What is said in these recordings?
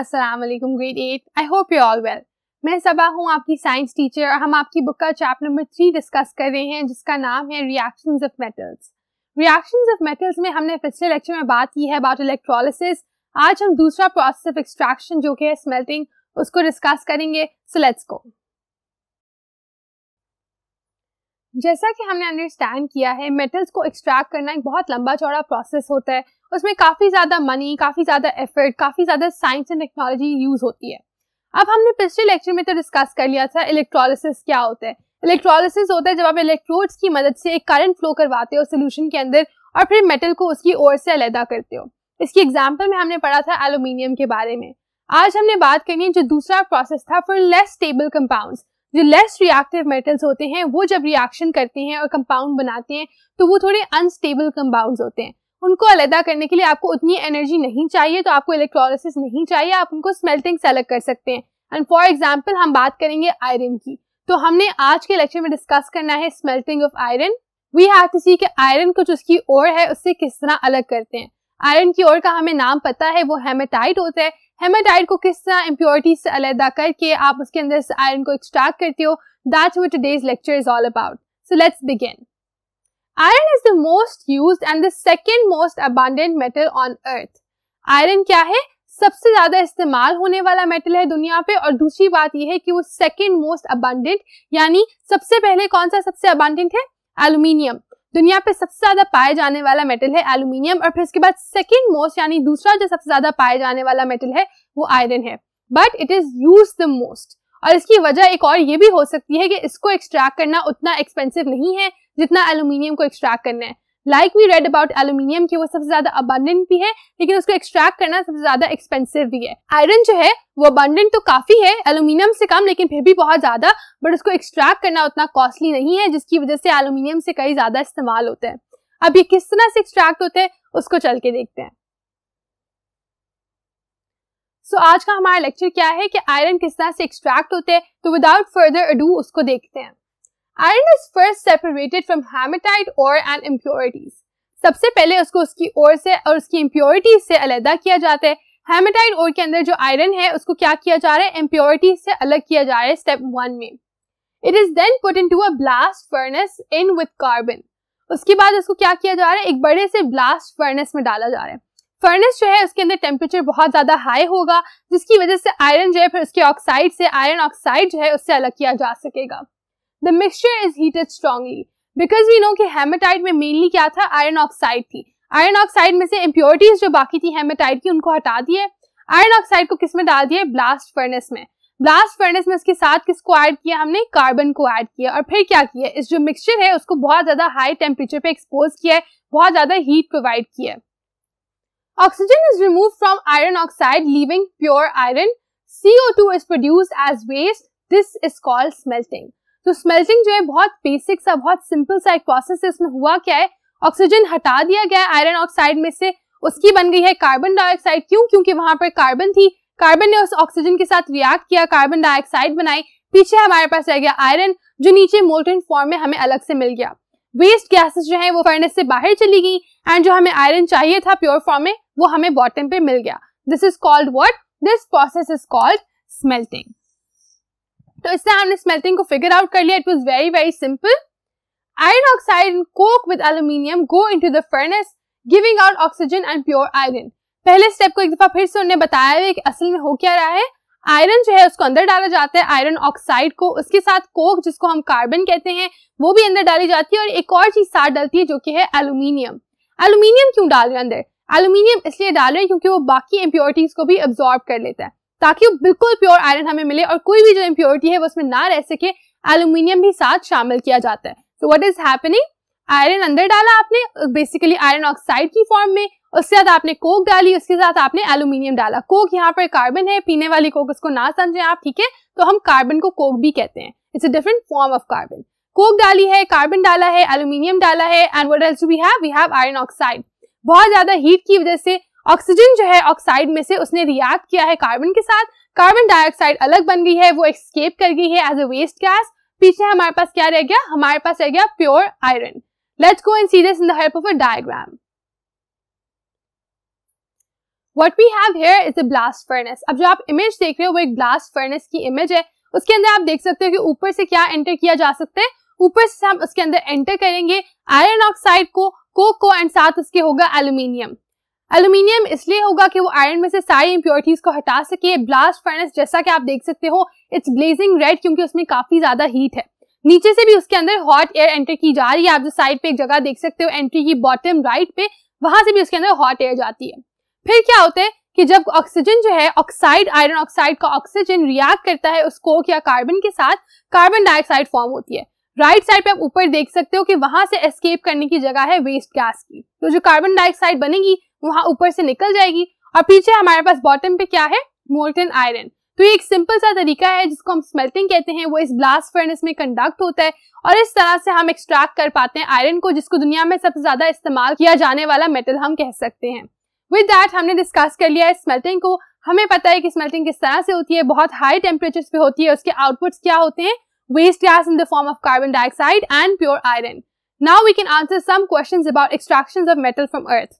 अस्सलाम वालेकुम grade eight I hope you all well मैं सबा हूँ आपकी साइंस टीचर और हम आपकी बुक का चैप्टर नंबर थ्री डिस्कस कर रहे हैं जिसका नाम है reaction of metals reaction of metals में हमने पिछले लेक्चर में बात की है अबाउट इलेक्ट्रोलिसिस आज हम दूसरा प्रोसेस ऑफ एक्सट्रैक्शन जो कि है स्मेल्टिंग उसको डिस्कस करेंगे सो लेट्स गो जैसा कि हमने अंडरस्टैंड किया है मेटल्स को एक्सट्रैक्ट करना एक बहुत लंबा चौड़ा प्रोसेस होता है उसमें काफ़ी ज़्यादा मनी काफ़ी ज़्यादा एफर्ट काफ़ी ज़्यादा साइंस एंड टेक्नोलॉजी यूज़ होती है अब हमने पिछले लेक्चर में तो डिस्कस कर लिया था इलेक्ट्रोलिसिस क्या होता है इलेक्ट्रोलिसिस होता है जब आप इलेक्ट्रोड्स की मदद से एक करंट फ्लो करवाते हो सोल्यूशन के अंदर और फिर मेटल को उसकी ओर से अलहदा करते हो इसकी एग्जाम्पल में हमने पढ़ा था एलुमिनियम के बारे में आज हमने बात करनी है जो दूसरा प्रोसेस था फॉर लेस स्टेबल कंपाउंड्स जो लेस रिएक्टिव मेटल्स होते हैं वो जब रिएक्शन करते हैं और कंपाउंड बनाते हैं तो वो थोड़े अनस्टेबल कंपाउंड्स होते हैं उनको अलहदा करने के लिए आपको उतनी एनर्जी नहीं चाहिए तो आपको इलेक्ट्रोलिसिस नहीं चाहिए आप उनको स्मेल्टिंग से अलग कर सकते हैं एंड फॉर एग्जाम्पल हम बात करेंगे आयरन की तो हमने आज के लेक्चर में डिस्कस करना है smelting of iron we have to see कि आयरन को जो उसकी ओर है उससे किस तरह अलग करते हैं आयरन की ओर का हमें नाम पता है वो हेमेटाइट होता है हेमेटाइट को किस तरह इम्प्योरिटी से अलहदा करके आप उसके अंदर से आयरन को एक्सट्रैक्ट करते हो दैट्स वो lecture is all about so let's begin iron is the most use and the second most abundant metal on earth iron क्या है सबसे ज्यादा इस्तेमाल होने वाला मेटल है दुनिया पे और दूसरी बात यह है कि वो सेकेंड मोस्ट अबांडेंट यानी सबसे पहले कौन सा सबसे अबांडेंट है एल्यूमिनियम दुनिया पे सबसे ज्यादा पाए जाने वाला मेटल है एल्यूमिनियम और फिर इसके बाद सेकेंड मोस्ट यानी दूसरा जो सबसे ज्यादा पाए जाने वाला मेटल है वो आयरन है but it is use the most और इसकी वजह एक और ये भी हो सकती है कि इसको एक्सट्रैक्ट करना उतना एक्सपेंसिव नहीं है जितना एलुमिनियम को एक्सट्रैक्ट करना है like we read about aluminium की वो सबसे ज्यादा अबंडेंट भी है लेकिन उसको एक्सट्रैक्ट करना सबसे ज्यादा एक्सपेंसिव भी है आयरन जो है वो अबंडेंट तो काफी है एलुमिनियम से कम लेकिन फिर भी बहुत ज्यादा बट उसको एक्सट्रैक्ट करना उतना कॉस्टली नहीं है जिसकी वजह से एलुमिनियम से कई ज्यादा इस्तेमाल होते हैं अब ये किस तरह से एक्सट्रैक्ट होते हैं उसको चल के देखते हैं सो so, आज का हमारा लेक्चर क्या है कि आयरन किस तरह से एक्सट्रैक्ट होते हैं तो विदाउट फर्दर डू उसको देखते हैं iron is first separated from haematite और एंड इम्प्योरिटीज सबसे पहले उसको उसकी ओर से और उसकी इम्प्योरिटीज से अलहदा किया जाता है हेमेटाइट और के अंदर जो आयरन है उसको क्या किया जा रहा है इम्प्योरिटीज से अलग किया जा रहा है स्टेप वन में it is then put into a blast furnace in with carbon उसके बाद उसको क्या किया जा रहा है एक बड़े से ब्लास्ट फर्नेस में डाला जा रहा है फर्नेस जो है उसके अंदर टेम्परेचर बहुत ज्यादा हाई होगा जिसकी वजह से आयरन जो है फिर उसके ऑक्साइड से आयरन ऑक्साइड जो है उससे अलग किया जा सकेगा the mixture is heated strongly because we know कि हेमाटाइट में मेनली क्या था आयरन ऑक्साइड थी आयरन ऑक्साइड में से इम्प्योरिटीज जो बाकी थी हेमाटाइट की उनको हटा दिए आयरन ऑक्साइड को किस में डाल दिए ब्लास्ट फर्नेस में ब्लास्ट फर्नेस में इसके साथ किसको ऐड किया हमने कार्बन को ऐड किया और फिर क्या किया इस जो मिक्सचर है उसको बहुत ज्यादा हाई टेम्परेचर पे एक्सपोज किया है बहुत ज्यादा हीट प्रोवाइड किया है oxygen is remove from iron oxide living pure iron two is produce as waste this is called smelting तो स्मेल्टिंग जो है बहुत बेसिक सा बहुत सिंपल सा एक प्रोसेस है उसमें हुआ क्या है ऑक्सीजन हटा दिया गया है आयरन ऑक्साइड में से उसकी बन गई है कार्बन डाइऑक्साइड क्यों क्योंकि वहां पर कार्बन थी कार्बन ने उस ऑक्सीजन के साथ रिएक्ट किया कार्बन डाइऑक्साइड बनाई पीछे हमारे पास रह गया आयरन जो नीचे मोल्टन फॉर्म में हमें अलग से मिल गया वेस्ट गैसेस जो है वो फर्नेस से बाहर चली गई एंड जो हमें आयरन चाहिए था प्योर फॉर्म में वो हमें बॉटम पे मिल गया this is called what this process is called smelting तो इससे हमने स्मेल्टिंग को फिगर आउट कर लिया it was very very simple iron oxide in coke with aluminium go into the furnace giving out oxygen and pure iron पहले step को एक दफा फिर से उन्होंने बताया है कि असल में हो क्या रहा है आयरन जो है उसको अंदर डाला जाता है आयरन ऑक्साइड को उसके साथ कोक जिसको हम कार्बन कहते हैं वो भी अंदर डाली जाती है और एक और चीज साथ डालती है जो कि है एल्यूमिनियम एल्यूमिनियम क्यों डाल रहे हैं अंदर एल्यूमिनियम इसलिए डाल रहे हैं क्योंकि वो बाकी इम्प्योरिटीज को भी अब्जॉर्ब कर लेता है ताकि बिल्कुल प्योर आयरन हमें मिले और कोई भी जो इम्प्योरिटी है वो उसमें ना रह सके एल्यूमिनियम भी साथ शामिल किया जाता है so what is happening iron अंदर डाला आपने बेसिकली आयरन ऑक्साइड की फॉर्म में उसके साथ आपने कोक डाली उसके साथ आपने एल्यूमिनियम डाला कोक यहाँ पर कार्बन है पीने वाली कोक उसको ना समझे आप ठीक है तो हम कार्बन को कोक भी कहते हैं it's a different form of carbon coke डाली है कार्बन डाला है एल्यूमिनियम डाला है and what else we have we have iron oxide बहुत ज्यादा हीट की वजह से ऑक्सीजन जो है ऑक्साइड में से उसने रिएक्ट किया है कार्बन के साथ कार्बन डाइऑक्साइड अलग बन गई है वो एक्सकेप कर गई है एज अ वेस्ट गैस पीछे हमारे पास क्या रह गया हमारे पास रह गया pure iron let's go and see this in the help of a diagram what we have here is a blast furnace अब जो आप इमेज देख रहे हो वो एक ब्लास्ट फर्नेस की इमेज है उसके अंदर आप देख सकते हो कि ऊपर से क्या एंटर किया जा सकता है ऊपर से हम उसके अंदर एंटर करेंगे आयरन ऑक्साइड को को एंड साथ उसके होगा एल्यूमिनियम एल्यूमिनियम इसलिए होगा कि वो आयरन में से सारी इम्प्योरिटीज को हटा सके ब्लास्ट फर्नेस जैसा कि आप देख सकते हो इट्स ग्लेजिंग रेड क्योंकि उसमें काफी ज्यादा हीट है नीचे से भी उसके अंदर हॉट एयर एंटर की जा रही है आप जो साइड पे एक जगह देख सकते हो एंट्री की बॉटम राइट पे वहां से भी उसके अंदर हॉट एयर जाती है फिर क्या होता है कि जब ऑक्सीजन जो है ऑक्साइड आयरन ऑक्साइड का ऑक्सीजन रिएक्ट करता है उस कोक या कार्बन के साथ कार्बन डाइऑक्साइड फॉर्म होती है राइट साइड पे आप ऊपर देख सकते हो कि वहां से एस्केप करने की जगह है वेस्ट गैस की तो जो कार्बन डाइऑक्साइड बनेगी वहां ऊपर से निकल जाएगी और पीछे हमारे पास बॉटम पे क्या है मोल्टन आयरन तो ये एक सिंपल सा तरीका है जिसको हम स्मेल्टिंग कहते हैं वो इस ब्लास्ट फर्नेस में कंडक्ट होता है और इस तरह से हम एक्सट्रैक्ट कर पाते हैं आयरन को जिसको दुनिया में सबसे ज्यादा इस्तेमाल किया जाने वाला मेटल हम कह सकते हैं विद डैट हमने डिस्कस कर लिया है स्मेल्टिंग को हमें पता है कि स्मेल्टिंग किस तरह से होती है बहुत हाई टेम्परेचर पे होती है उसके आउटपुट क्या होते हैं waste gas in the form of carbon dioxide and pure iron now we can answer some question about extraction of metal from earth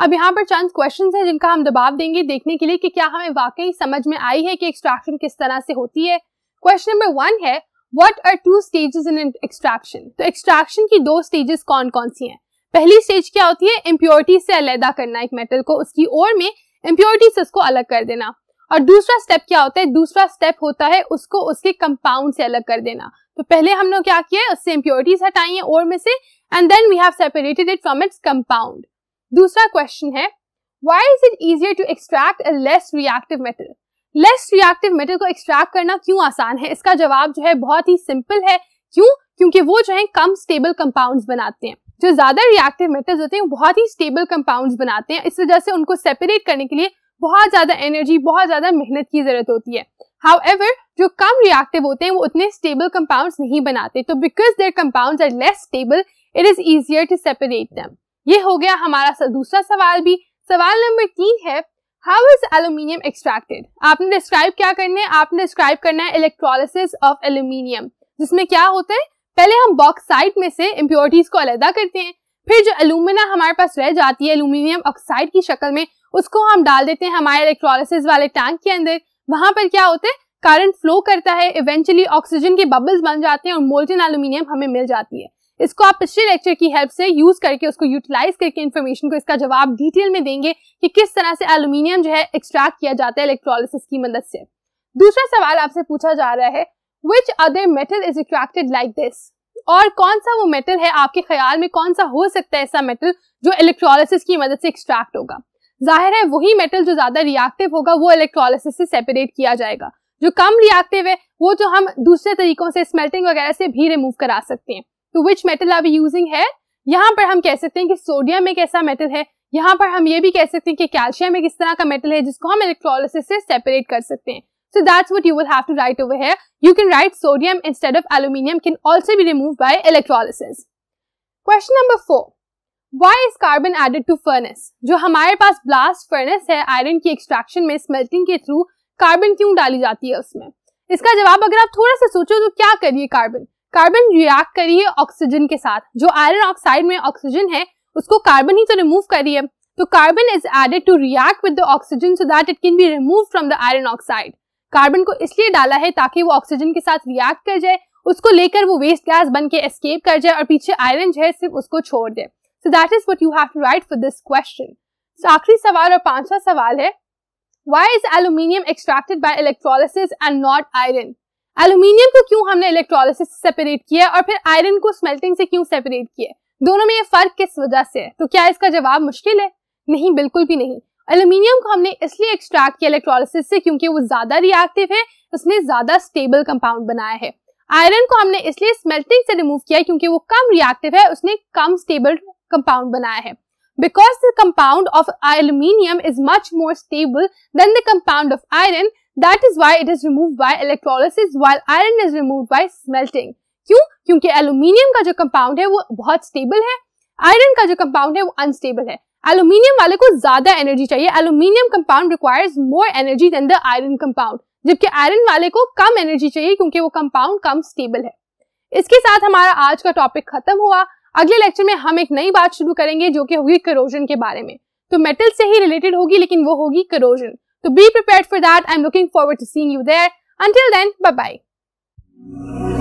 अब यहाँ पर चंद क्वेश्चंस हैं जिनका हम दबाव देंगे देखने के लिए कि क्या हमें वाकई समझ में आई है कि एक्सट्रैक्शन किस तरह से होती है क्वेश्चन नंबर वन है what are two stages in extraction तो एक्सट्रैक्शन की दो स्टेजेस कौन कौन सी हैं पहली स्टेज क्या होती है इम्प्योरिटी से अलहदा करना एक मेटल को उसकी ओर में इम्प्योरिटी से उसको अलग कर देना और दूसरा स्टेप क्या होता है दूसरा स्टेप होता है उसको उसके कंपाउंड से अलग कर देना तो पहले हमने क्या किया है उससे इम्प्योरिटीज हटाई है ओर में से and then we have separated it from its compound दूसरा क्वेश्चन है why is it easier to extract a less reactive metal less reactive metal को एक्सट्रैक्ट करना क्यों आसान है इसका जवाब जो है बहुत ही सिंपल है क्यों क्योंकि वो जो है कम स्टेबल कंपाउंड्स बनाते हैं जो ज्यादा रिएक्टिव मेटल्स होते हैं बहुत ही स्टेबल कंपाउंड्स बनाते हैं इस वजह से उनको सेपरेट करने के लिए बहुत ज्यादा एनर्जी बहुत ज्यादा मेहनत की जरूरत होती है हाउ जो कम रिएक्टिव होते हैं वो उतने स्टेबल कंपाउंड्स नहीं बनाते तो because their compounds are less stable it is easier to separate them ये हो गया हमारा दूसरा सवाल भी सवाल नंबर तीन है हाउ इज एल्यूमिनियम एक्सट्रैक्टेड आपने डिस्क्राइब क्या करना है आपने डिस्क्राइब करना है इलेक्ट्रोलिसिस ऑफ एल्यूमिनियम जिसमें क्या होता है पहले हम बॉक्साइड में से इम्प्योरिटीज को अलहदा करते हैं फिर जो एलुमिना हमारे पास रह जाती है एलुमिनियम ऑक्साइड की शक्ल में उसको हम डाल देते हैं हमारे इलेक्ट्रोलिसिस वाले टैंक के अंदर वहां पर क्या होता है करंट फ्लो करता है इवेंचुअली ऑक्सीजन के बबल्स बन जाते हैं और मोल्टन एलुमिनियम हमें मिल जाती है इसको आप पिछले लेक्चर की हेल्प से यूज करके उसको यूटिलाइज करके इन्फॉर्मेशन को इसका जवाब डिटेल में देंगे कि किस तरह से एल्यूमिनियम जो है एक्सट्रैक्ट किया जाता है इलेक्ट्रोलिस की मदद से दूसरा सवाल आपसे पूछा जा रहा है which other metal is extracted like this और कौन सा वो मेटल है आपके ख्याल में कौन सा हो सकता है ऐसा मेटल जो इलेक्ट्रोलिस की मदद से एक्सट्रैक्ट होगा जाहिर है वही मेटल जो ज्यादा रिएक्टिव होगा वो इलेक्ट्रोलिस से सेपरेट किया जाएगा जो कम रिएक्टिव है वो जो तो हम दूसरे तरीकों से स्मेल्टिंग वगैरह से भी रिमूव करा सकते हैं तो which metal are we using है यहाँ पर हम कह सकते हैं कि सोडियम में कैसा मेटल है यहाँ पर हम ये भी कह सकते हैं कि कैल्शियम में किस तरह का मेटल है जिसको हम इलेक्ट्रोलिसिस से सेपरेट कर सकते हैं so that's what you have to write over है you can write sodium instead of aluminium can also भी remove by electrolysis question number four why is carbon added to furnace जो हमारे पास blast furnace है iron की extraction में smelting के through carbon क्यों डाली जाती है उसमें इसका जवाब अगर आप थोड़ा सा सोचो तो क्या करिए कार्बन कार्बन रिएक्ट कर रही है ऑक्सीजन के साथ जो आयरन ऑक्साइड में ऑक्सीजन है उसको कार्बन ही तो रिमूव कर रही है तो carbon is added to react with the oxygen so that it can be remove from the iron oxide carbon को इसलिए डाला है ताकि वो ऑक्सीजन के साथ रिएक्ट कर जाए उसको लेकर वो वेस्ट गैस बन के एस्केप कर जाए और पीछे आयरन जो है सिर्फ उसको छोड़ दे so that is what you have to write for this question आखिरी सवाल और पांचवा सवाल है why is aluminium extracted by electrolysis and not iron aluminium को क्यों हमने इलेक्ट्रोलिसिस सेपरेट किया और फिर आयरन को स्मेल्टिंग से क्यों सेपरेट किया दोनों में ये फर्क किस वजह से है तो क्या इसका जवाब मुश्किल है नहीं बिल्कुल भी नहीं एल्यूमिनियम को हमने इसलिए एक्सट्रैक्ट किया इलेक्ट्रोलिसिस से क्योंकि वो ज्यादा रिएक्टिव है उसने ज्यादा स्टेबल कंपाउंड बनाया है आयरन को हमने इसलिए स्मेल्टिंग से रिमूव किया क्योंकि वो कम रिएक्टिव है उसने कम स्टेबल कंपाउंड बनाया है because the compound of aluminium is much more stable than the compound of iron that is why it is remove by electrolysis while iron is remove by smelting क्यों क्योंकि aluminium का जो compound है वो बहुत stable है iron का जो कंपाउंड है वो अनस्टेबल है एल्यूमिनियम वाले को ज्यादा एनर्जी चाहिए aluminium compound requires more energy than the iron compound जबकि आयरन वाले को कम एनर्जी चाहिए क्योंकि वो कंपाउंड कम स्टेबल है इसके साथ हमारा आज का टॉपिक खत्म हुआ अगले लेक्चर में हम एक नई बात शुरू करेंगे जो कि होगी करोजन के बारे में तो मेटल से ही रिलेटेड होगी लेकिन वो होगी corrosion So be prepared for that. I'm looking forward to seeing you there. Until then, bye-bye.